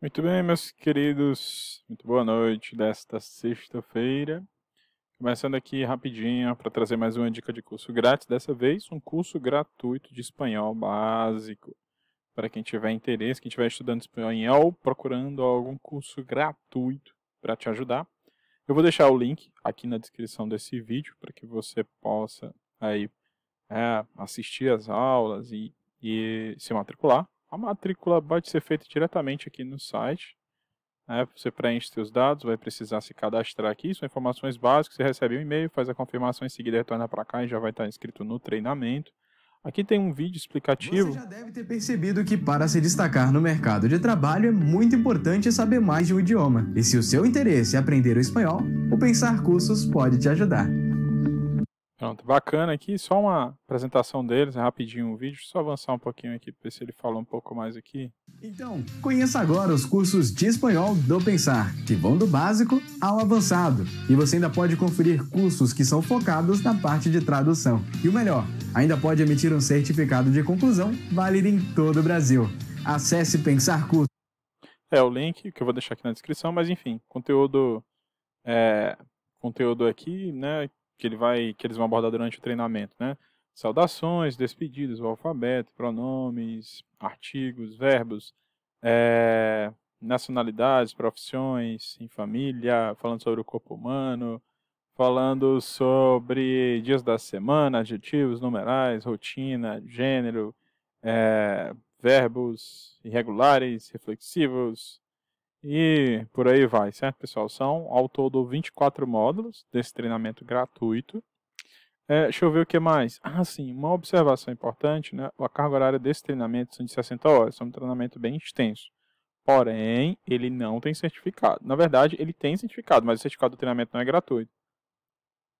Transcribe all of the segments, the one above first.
Muito bem, meus queridos, muito boa noite desta sexta-feira. Começando aqui rapidinho para trazer mais uma dica de curso grátis, dessa vez um curso gratuito de espanhol básico. Para quem tiver interesse, quem estiver estudando espanhol, procurando algum curso gratuito para te ajudar. Eu vou deixar o link aqui na descrição desse vídeo para que você possa aí é, assistir as aulas e, e se matricular. A matrícula pode ser feita diretamente aqui no site. Né? Você preenche seus dados, vai precisar se cadastrar aqui. São informações básicas, você recebe um e-mail, faz a confirmação, em seguida retorna para cá e já vai estar inscrito no treinamento. Aqui tem um vídeo explicativo. Você já deve ter percebido que para se destacar no mercado de trabalho é muito importante saber mais de um idioma. E se o seu interesse é aprender o espanhol, o Pensar Cursos pode te ajudar. Pronto, bacana aqui, só uma apresentação deles, né, rapidinho o um vídeo, só avançar um pouquinho aqui para ver se ele fala um pouco mais aqui. Então, conheça agora os cursos de espanhol do Pensar, que vão do básico ao avançado. E você ainda pode conferir cursos que são focados na parte de tradução. E o melhor, ainda pode emitir um certificado de conclusão válido em todo o Brasil. Acesse Pensar Cursos. É o link que eu vou deixar aqui na descrição, mas enfim, conteúdo é, conteúdo aqui, né, que ele vai que eles vão abordar durante o treinamento, né? Saudações, despedidas, o alfabeto, pronomes, artigos, verbos, é, nacionalidades, profissões, em família, falando sobre o corpo humano, falando sobre dias da semana, adjetivos, numerais, rotina, gênero, é, verbos irregulares, reflexivos, e por aí vai, certo, pessoal? São ao todo 24 módulos desse treinamento gratuito. É, deixa eu ver o que mais. Ah, sim, uma observação importante, né? A carga horária desse treinamento são de 60 horas, é um treinamento bem extenso. Porém, ele não tem certificado. Na verdade, ele tem certificado, mas o certificado do treinamento não é gratuito.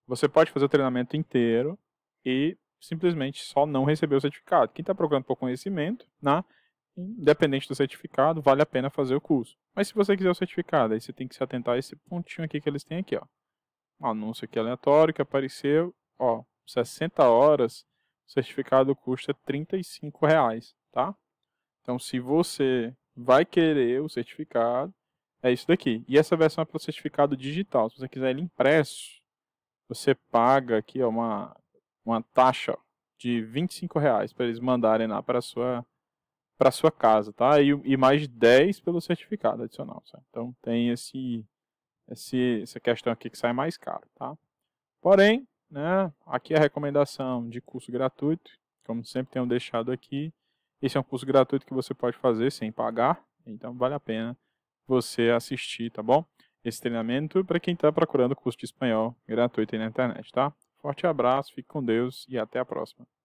Você pode fazer o treinamento inteiro e simplesmente só não receber o certificado. Quem está procurando por conhecimento, né? independente do certificado, vale a pena fazer o curso. Mas se você quiser o certificado, aí você tem que se atentar a esse pontinho aqui que eles têm aqui, ó. Anúncio aqui aleatório que apareceu, ó, 60 horas, o certificado custa 35 reais, tá? Então, se você vai querer o certificado, é isso daqui. E essa versão é para o certificado digital. Se você quiser ele impresso, você paga aqui ó, uma, uma taxa de 25 reais para eles mandarem lá para a sua para sua casa, tá? E, e, mais 10 pelo certificado adicional. Então tem esse, esse, essa questão aqui que sai mais caro, tá? Porém, né, aqui a recomendação de curso gratuito, como sempre tenho deixado aqui, esse é um curso gratuito que você pode fazer sem pagar, então vale a pena você assistir, tá bom? Esse treinamento para quem está procurando curso de espanhol gratuito aí na internet, tá? Forte abraço, fique com Deus e até a próxima.